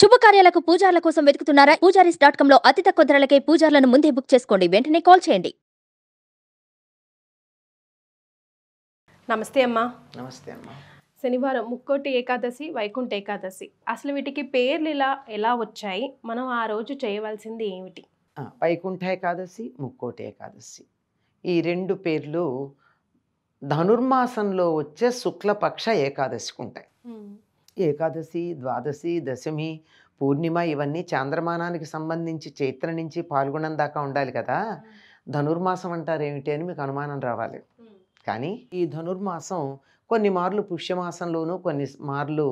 శుభకార్యాలకు పూజార్ల కోసం వెతుకుతున్నారా Poojaris dot com లో అతి తక్కువ ధరలకే పూజార్లను ముందే బుక్ చేసుకోండి వెంటనే కాల్ చేయండి నమస్తే అమ్మా నమస్తే అమ్మా శనివారం ముక్కోటి ఏకాదశి వైకుంఠ ఏకాదశి అసలు వీటికి పేర్లు ఇలా ఎలా వచ్చాయి మనం ఆ రోజు చేయవలసింది ఏమిటి వైకుంఠ ఏకాదశి ముక్కోటి ఏకాదశి ఈ రెండు పేర్లు ధనుర్మాసంలో వచ్చే శుక్లపక్ష ఏకాదశికి ఉంటాయి ఏకాదశి ద్వాదశి దశమి పూర్ణిమ ఇవన్నీ చాంద్రమానానికి సంబంధించి చైత్ర నుంచి పాల్గొనం దాకా ఉండాలి కదా ధనుర్మాసం అంటారు ఏమిటి అని మీకు అనుమానం రావాలి కానీ ఈ ధనుర్మాసం కొన్ని మార్లు పుష్యమాసంలోనూ కొన్ని మార్లు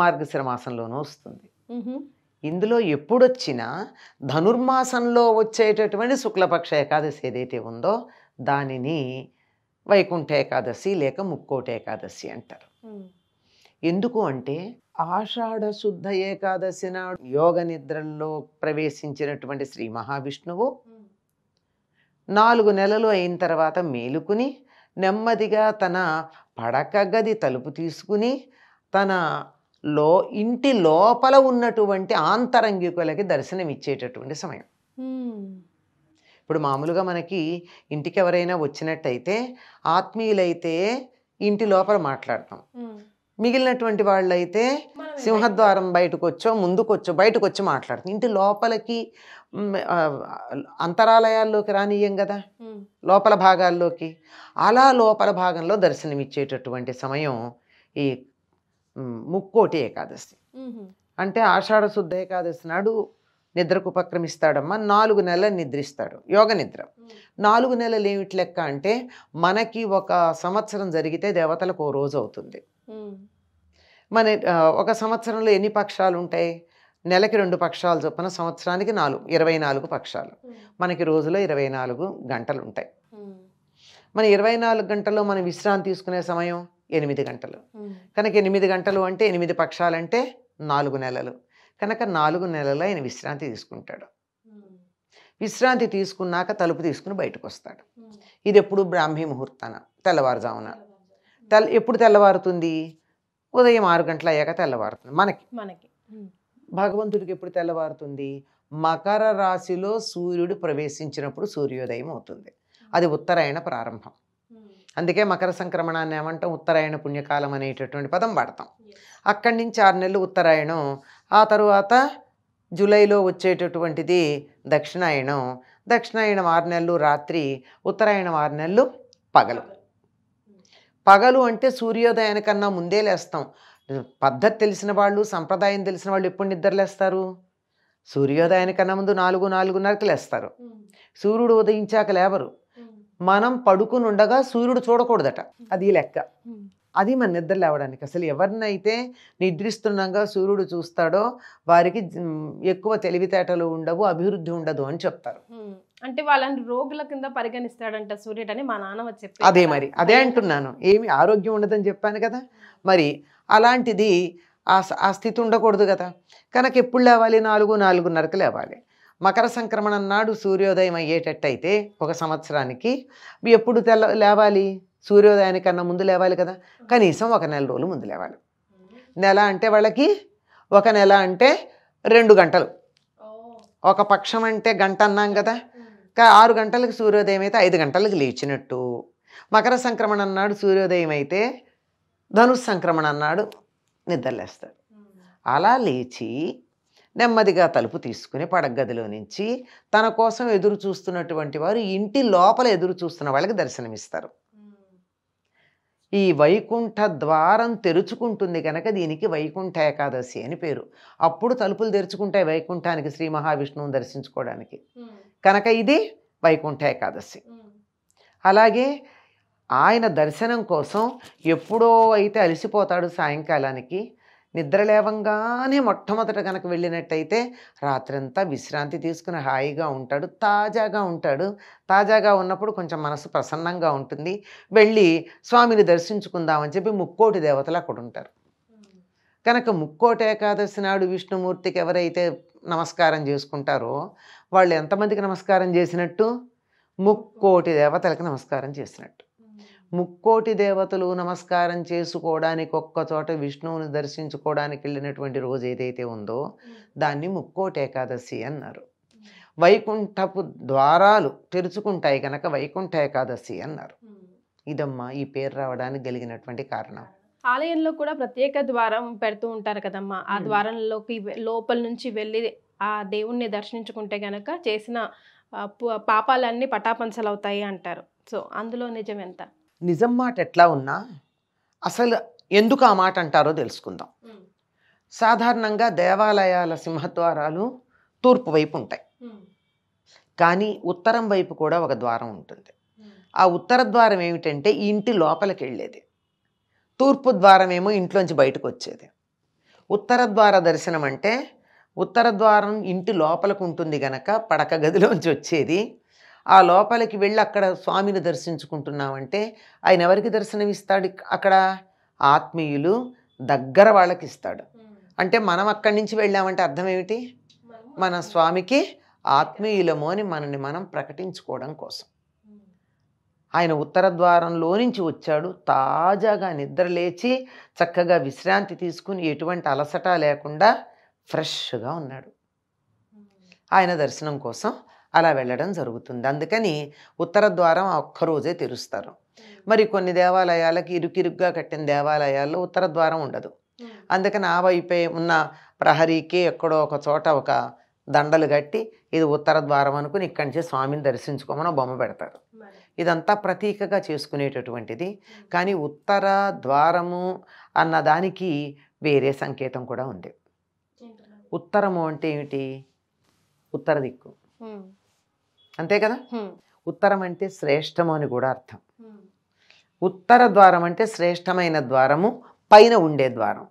మార్గశిర మాసంలోనూ వస్తుంది ఇందులో ఎప్పుడొచ్చినా ధనుర్మాసంలో వచ్చేటటువంటి శుక్లపక్ష ఏకాదశి ఏదైతే ఉందో దానిని వైకుంఠ ఏకాదశి లేక ముక్కోటి ఏకాదశి అంటారు ఎందుకు అంటే ఆషాఢ శుద్ధ ఏకాదశి నాడు యోగ నిద్రల్లో ప్రవేశించినటువంటి శ్రీ మహావిష్ణువు నాలుగు నెలలు అయిన తర్వాత మేలుకుని నెమ్మదిగా తన పడక గది తలుపు తీసుకుని తన లో ఇంటి లోపల ఉన్నటువంటి ఆంతరంగికులకి దర్శనం ఇచ్చేటటువంటి సమయం ఇప్పుడు మామూలుగా మనకి ఇంటికి ఎవరైనా వచ్చినట్టయితే ఆత్మీయులైతే ఇంటి లోపల మాట్లాడతాం మిగిలినటువంటి వాళ్ళైతే సింహద్వారం బయటకు వచ్చో ముందుకొచ్చో బయటకు వచ్చి మాట్లాడుతుంది ఇంటి లోపలికి అంతరాలయాల్లోకి రానియం కదా లోపల భాగాల్లోకి అలా లోపల భాగంలో దర్శనమిచ్చేటటువంటి సమయం ఈ ముక్కోటి ఏకాదశి అంటే ఆషాఢ శుద్ధ ఏకాదశి నాడు నిద్రకు ఉపక్రమిస్తాడమ్మా నాలుగు నెలలు నిద్రిస్తాడు యోగ నిద్ర నాలుగు నెలలు ఏమిటి లెక్క అంటే మనకి ఒక సంవత్సరం జరిగితే దేవతలకు ఓ రోజు అవుతుంది మన ఒక సంవత్సరంలో ఎన్ని పక్షాలు ఉంటాయి నెలకి రెండు పక్షాలు చొప్పున సంవత్సరానికి నాలుగు ఇరవై నాలుగు పక్షాలు మనకి రోజులో ఇరవై నాలుగు గంటలు ఉంటాయి మన ఇరవై నాలుగు గంటల్లో మనం విశ్రాంతి తీసుకునే సమయం ఎనిమిది గంటలు కనుక ఎనిమిది గంటలు అంటే ఎనిమిది పక్షాలు అంటే నాలుగు నెలలు కనుక నాలుగు నెలలు ఆయన విశ్రాంతి తీసుకుంటాడు విశ్రాంతి తీసుకున్నాక తలుపు తీసుకుని బయటకు వస్తాడు ఇది ఎప్పుడు బ్రాహ్మీ ముహూర్తన తెల్లవారుజామున తెల్ ఎప్పుడు తెల్లవారుతుంది ఉదయం ఆరు గంటల అయ్యాక తెల్లవారుతుంది మనకి మనకి భగవంతుడికి ఎప్పుడు తెల్లవారుతుంది మకర రాశిలో సూర్యుడు ప్రవేశించినప్పుడు సూర్యోదయం అవుతుంది అది ఉత్తరాయణ ప్రారంభం అందుకే మకర సంక్రమణాన్ని ఏమంటాం ఉత్తరాయణ పుణ్యకాలం అనేటటువంటి పదం వాడతాం అక్కడి నుంచి ఆరు నెలలు ఉత్తరాయణం ఆ తరువాత జూలైలో వచ్చేటటువంటిది దక్షిణాయనం దక్షిణాయనం ఆరు నెలలు రాత్రి ఉత్తరాయణం ఆరు నెలలు పగలు పగలు అంటే సూర్యోదయానికన్నా ముందే లేస్తాం పద్ధతి తెలిసిన వాళ్ళు సంప్రదాయం తెలిసిన వాళ్ళు ఎప్పుడు నిద్రలేస్తారు సూర్యోదయానికన్నా ముందు నాలుగు నాలుగున్నరకు లేస్తారు సూర్యుడు ఉదయించాక లేవరు మనం పడుకుని ఉండగా సూర్యుడు చూడకూడదట అది లెక్క అది మన నిద్ర లేవడానికి అసలు ఎవరినైతే నిద్రిస్తుండగా సూర్యుడు చూస్తాడో వారికి ఎక్కువ తెలివితేటలు ఉండవు అభివృద్ధి ఉండదు అని చెప్తారు అంటే వాళ్ళని రోగుల కింద పరిగణిస్తాడంట సూర్యుడు అని మా నాన్న చెప్పి అదే మరి అదే అంటున్నాను ఏమి ఆరోగ్యం ఉండదని చెప్పాను కదా మరి అలాంటిది ఆ స్థితి ఉండకూడదు కదా కనుక ఎప్పుడు లేవాలి నాలుగు నాలుగున్నరకు లేవాలి మకర సంక్రమణ నాడు సూర్యోదయం అయ్యేటట్టయితే ఒక సంవత్సరానికి ఎప్పుడు తెల్ల లేవాలి సూర్యోదయానికన్నా ముందు లేవాలి కదా కనీసం ఒక నెల రోజులు ముందు లేవాలి నెల అంటే వాళ్ళకి ఒక నెల అంటే రెండు గంటలు ఒక పక్షం అంటే గంట అన్నాం కదా ఆరు గంటలకు సూర్యోదయం అయితే ఐదు గంటలకు లేచినట్టు మకర సంక్రమణ అన్నాడు సూర్యోదయం అయితే ధనుస్ సంక్రమణ అన్నాడు నిద్రలేస్తాడు అలా లేచి నెమ్మదిగా తలుపు తీసుకుని పడగదిలో నుంచి తన కోసం ఎదురు చూస్తున్నటువంటి వారు ఇంటి లోపల ఎదురు చూస్తున్న వాళ్ళకి దర్శనమిస్తారు ఈ వైకుంఠ ద్వారం తెరుచుకుంటుంది కనుక దీనికి వైకుంఠ ఏకాదశి అని పేరు అప్పుడు తలుపులు తెరుచుకుంటాయి వైకుంఠానికి శ్రీ మహావిష్ణువుని దర్శించుకోవడానికి కనుక ఇది వైకుంఠ ఏకాదశి అలాగే ఆయన దర్శనం కోసం ఎప్పుడో అయితే అలసిపోతాడు సాయంకాలానికి నిద్ర లేవంగానే మొట్టమొదట కనుక వెళ్ళినట్టయితే రాత్రంతా విశ్రాంతి తీసుకుని హాయిగా ఉంటాడు తాజాగా ఉంటాడు తాజాగా ఉన్నప్పుడు కొంచెం మనసు ప్రసన్నంగా ఉంటుంది వెళ్ళి స్వామిని దర్శించుకుందామని చెప్పి ముక్కోటి దేవతలు అక్కడ ఉంటారు కనుక ముక్కోటి ఏకాదశి నాడు విష్ణుమూర్తికి ఎవరైతే నమస్కారం చేసుకుంటారో వాళ్ళు ఎంతమందికి నమస్కారం చేసినట్టు ముక్కోటి దేవతలకు నమస్కారం చేసినట్టు ముక్కోటి దేవతలు నమస్కారం చేసుకోవడానికి ఒక్కచోట విష్ణువుని దర్శించుకోవడానికి వెళ్ళినటువంటి రోజు ఏదైతే ఉందో దాన్ని ముక్కోటి ఏకాదశి అన్నారు వైకుంఠపు ద్వారాలు తెరుచుకుంటాయి కనుక వైకుంఠ ఏకాదశి అన్నారు ఇదమ్మా ఈ పేరు రావడానికి కలిగినటువంటి కారణం ఆలయంలో కూడా ప్రత్యేక ద్వారం పెడుతూ ఉంటారు కదమ్మా ఆ ద్వారంలోకి లోపల నుంచి వెళ్ళి ఆ దేవుణ్ణి దర్శించుకుంటే గనక చేసిన పాపాలన్నీ పటాపంచలు అవుతాయి అంటారు సో అందులో నిజం ఎంత నిజం మాట ఎట్లా ఉన్నా అసలు ఎందుకు ఆ మాట అంటారో తెలుసుకుందాం సాధారణంగా దేవాలయాల సింహద్వారాలు తూర్పు వైపు ఉంటాయి కానీ ఉత్తరం వైపు కూడా ఒక ద్వారం ఉంటుంది ఆ ఉత్తర ద్వారం ఏమిటంటే ఇంటి లోపలికి వెళ్ళేది తూర్పు ద్వారమేమో ఇంట్లోంచి బయటకు వచ్చేది ఉత్తర ద్వార దర్శనం అంటే ఉత్తర ద్వారం ఇంటి లోపలకు ఉంటుంది గనక పడక గదిలోంచి వచ్చేది ఆ లోపలికి వెళ్ళి అక్కడ స్వామిని దర్శించుకుంటున్నామంటే ఆయన ఎవరికి దర్శనం ఇస్తాడు అక్కడ ఆత్మీయులు దగ్గర వాళ్ళకి ఇస్తాడు అంటే మనం అక్కడి నుంచి వెళ్ళామంటే అర్థం ఏమిటి మన స్వామికి ఆత్మీయులము అని మనని మనం ప్రకటించుకోవడం కోసం ఆయన ఉత్తర ద్వారంలో నుంచి వచ్చాడు తాజాగా నిద్రలేచి చక్కగా విశ్రాంతి తీసుకుని ఎటువంటి అలసట లేకుండా ఫ్రెష్గా ఉన్నాడు ఆయన దర్శనం కోసం అలా వెళ్ళడం జరుగుతుంది అందుకని ఉత్తర ద్వారం ఒక్కరోజే తెరుస్తారు మరి కొన్ని దేవాలయాలకి ఇరుకిరుగ్గా కట్టిన దేవాలయాల్లో ఉత్తర ద్వారం ఉండదు అందుకని ఆ వైపే ఉన్న ప్రహరీకి ఎక్కడో ఒక చోట ఒక దండలు కట్టి ఇది ఉత్తర ద్వారం అనుకుని ఇక్కడి నుంచి స్వామిని దర్శించుకోమని బొమ్మ పెడతారు ఇదంతా ప్రతీకగా చేసుకునేటటువంటిది కానీ ఉత్తర ద్వారము అన్నదానికి వేరే సంకేతం కూడా ఉంది ఉత్తరము అంటే ఏమిటి ఉత్తర దిక్కు అంతే కదా ఉత్తరం అంటే శ్రేష్టము అని కూడా అర్థం ఉత్తర ద్వారం అంటే శ్రేష్టమైన ద్వారము పైన ఉండే ద్వారం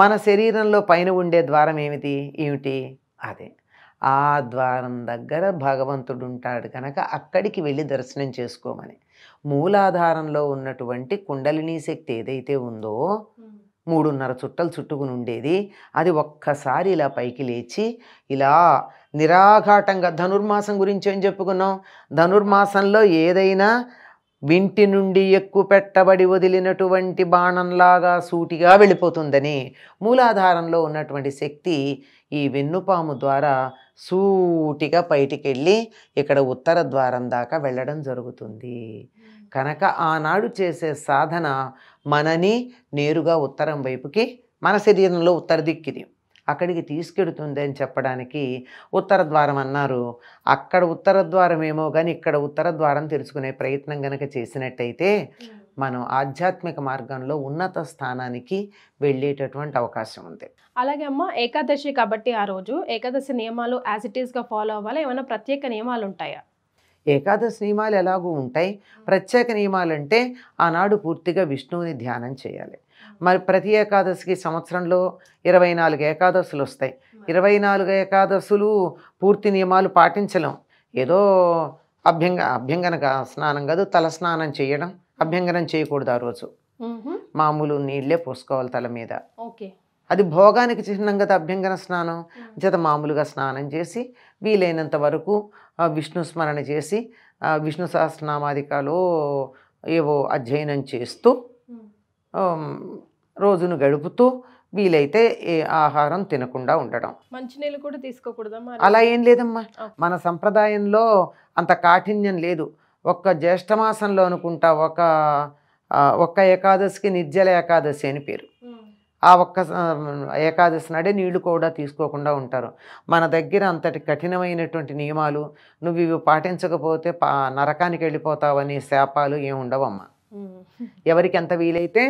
మన శరీరంలో పైన ఉండే ద్వారం ఏమిటి ఏమిటి అదే ఆ ద్వారం దగ్గర భగవంతుడు ఉంటాడు కనుక అక్కడికి వెళ్ళి దర్శనం చేసుకోమని మూలాధారంలో ఉన్నటువంటి కుండలినీ శక్తి ఏదైతే ఉందో మూడున్నర చుట్టలు చుట్టుకుని ఉండేది అది ఒక్కసారి ఇలా పైకి లేచి ఇలా నిరాఘాటంగా ధనుర్మాసం గురించి ఏం చెప్పుకున్నాం ధనుర్మాసంలో ఏదైనా వింటి నుండి ఎక్కువ పెట్టబడి వదిలినటువంటి బాణంలాగా సూటిగా వెళ్ళిపోతుందని మూలాధారంలో ఉన్నటువంటి శక్తి ఈ వెన్నుపాము ద్వారా సూటిగా పైటికెళ్ళి ఇక్కడ ఉత్తర ద్వారం దాకా వెళ్ళడం జరుగుతుంది కనుక ఆనాడు చేసే సాధన మనని నేరుగా ఉత్తరం వైపుకి మన శరీరంలో ఉత్తర దిక్కిది అక్కడికి తీసుకెడుతుంది అని చెప్పడానికి ఉత్తర ద్వారం అన్నారు అక్కడ ఉత్తర ద్వారం ఏమో కానీ ఇక్కడ ఉత్తర ద్వారం తెలుసుకునే ప్రయత్నం కనుక చేసినట్టయితే మనం ఆధ్యాత్మిక మార్గంలో ఉన్నత స్థానానికి వెళ్ళేటటువంటి అవకాశం ఉంది అలాగే అమ్మ ఏకాదశి కాబట్టి ఆ రోజు ఏకాదశి నియమాలు యాజ్ ఇట్ ఈస్గా ఫాలో అవ్వాలా ఏమైనా ప్రత్యేక నియమాలు ఉంటాయా ఏకాదశి నియమాలు ఎలాగూ ఉంటాయి ప్రత్యేక నియమాలు అంటే ఆనాడు పూర్తిగా విష్ణువుని ధ్యానం చేయాలి మరి ప్రతి ఏకాదశికి సంవత్సరంలో ఇరవై నాలుగు ఏకాదశులు వస్తాయి ఇరవై నాలుగు ఏకాదశులు పూర్తి నియమాలు పాటించలేం ఏదో అభ్యంగ అభ్యంగన స్నానం కాదు తల స్నానం చేయడం అభ్యంగనం చేయకూడదు ఆ రోజు మామూలు నీళ్ళే పోసుకోవాలి తల మీద అది భోగానికి చిహ్నం కదా అభ్యంగన స్నానం చేత మామూలుగా స్నానం చేసి వీలైనంత వరకు విష్ణు స్మరణ చేసి విష్ణు సహస్రనామాధికాలో ఏవో అధ్యయనం చేస్తూ రోజును గడుపుతూ వీలైతే ఆహారం తినకుండా ఉండడం మంచినీళ్ళు కూడా తీసుకోకూడదమ్మా అలా ఏం లేదమ్మా మన సంప్రదాయంలో అంత కాఠిన్యం లేదు ఒక్క జ్యేష్ఠమాసంలో అనుకుంటా ఒక ఒక్క ఏకాదశికి నిర్జల ఏకాదశి అని పేరు ఆ ఒక్క ఏకాదశి నాడే నీళ్లు కూడా తీసుకోకుండా ఉంటారు మన దగ్గర అంతటి కఠినమైనటువంటి నియమాలు నువ్వు ఇవి పాటించకపోతే పా నరకానికి వెళ్ళిపోతావని శాపాలు ఏమి ఉండవమ్మా ఎవరికి ఎంత వీలైతే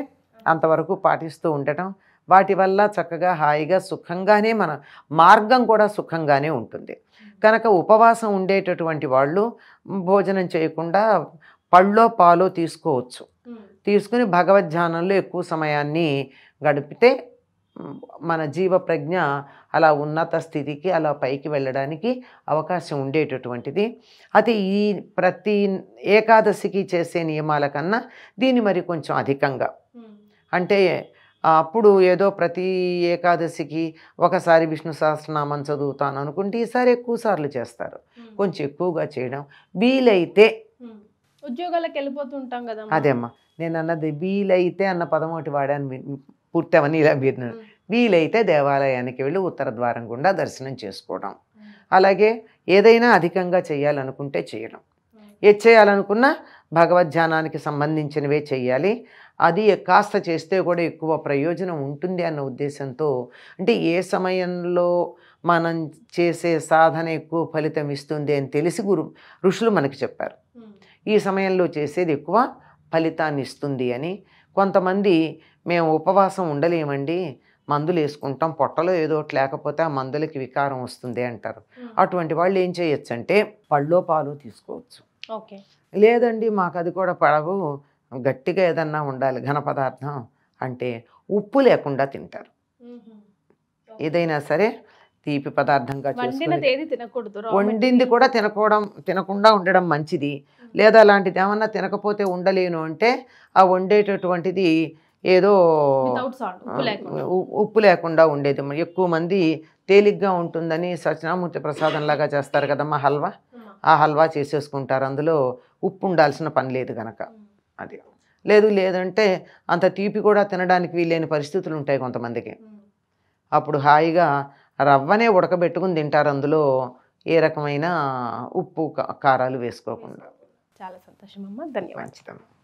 అంతవరకు పాటిస్తూ ఉండటం వాటి వల్ల చక్కగా హాయిగా సుఖంగానే మన మార్గం కూడా సుఖంగానే ఉంటుంది కనుక ఉపవాసం ఉండేటటువంటి వాళ్ళు భోజనం చేయకుండా పళ్ళో పాలో తీసుకోవచ్చు తీసుకుని భగవద్ధ్యానంలో ఎక్కువ సమయాన్ని గడిపితే మన జీవ ప్రజ్ఞ అలా ఉన్నత స్థితికి అలా పైకి వెళ్ళడానికి అవకాశం ఉండేటటువంటిది అది ఈ ప్రతి ఏకాదశికి చేసే నియమాల కన్నా దీన్ని మరి కొంచెం అధికంగా అంటే అప్పుడు ఏదో ప్రతి ఏకాదశికి ఒకసారి విష్ణు సహస్రనామం చదువుతాను అనుకుంటే ఈసారి ఎక్కువ సార్లు చేస్తారు కొంచెం ఎక్కువగా చేయడం వీలైతే ఉద్యోగాలకు వెళ్ళిపోతుంటాం కదా అదే అమ్మా నేను అన్నది వీలైతే అన్న పదం ఒకటి వాడాను పుట్టామని ఇలా వీలైతే దేవాలయానికి వెళ్ళి ఉత్తర ద్వారం గుండా దర్శనం చేసుకోవడం అలాగే ఏదైనా అధికంగా చేయాలనుకుంటే చేయడం ఏది చేయాలనుకున్నా భగవద్ధ్యానానికి సంబంధించినవే చేయాలి అది కాస్త చేస్తే కూడా ఎక్కువ ప్రయోజనం ఉంటుంది అన్న ఉద్దేశంతో అంటే ఏ సమయంలో మనం చేసే సాధన ఎక్కువ ఫలితం ఇస్తుంది అని తెలిసి గురు ఋషులు మనకి చెప్పారు ఈ సమయంలో చేసేది ఎక్కువ ఫలితాన్ని ఇస్తుంది అని కొంతమంది మేము ఉపవాసం ఉండలేమండి మందులు వేసుకుంటాం పొట్టలో ఏదో లేకపోతే ఆ మందులకి వికారం వస్తుంది అంటారు అటువంటి వాళ్ళు ఏం చేయొచ్చు అంటే పళ్ళో పాలు తీసుకోవచ్చు ఓకే లేదండి మాకు అది కూడా పడవు గట్టిగా ఏదన్నా ఉండాలి ఘన పదార్థం అంటే ఉప్పు లేకుండా తింటారు ఏదైనా సరే తీపి పదార్థంగా వండింది కూడా తినకూడం తినకుండా ఉండడం మంచిది లేదా అలాంటిది ఏమన్నా తినకపోతే ఉండలేను అంటే ఆ వండేటటువంటిది ఏదో ఉప్పు లేకుండా ఉండేది ఎక్కువ మంది తేలిగ్గా ఉంటుందని సత్యనామూర్తి ప్రసాదంలాగా చేస్తారు కదమ్మా హల్వా ఆ హల్వా చేసేసుకుంటారు అందులో ఉప్పు ఉండాల్సిన పని లేదు కనుక అది లేదు లేదంటే అంత తీపి కూడా తినడానికి వీలైన పరిస్థితులు ఉంటాయి కొంతమందికి అప్పుడు హాయిగా రవ్వనే ఉడకబెట్టుకుని తింటారు అందులో ఏ రకమైన ఉప్పు కారాలు వేసుకోకుండా చాలా సంతోషం అమ్మ ధన్యవాదాలు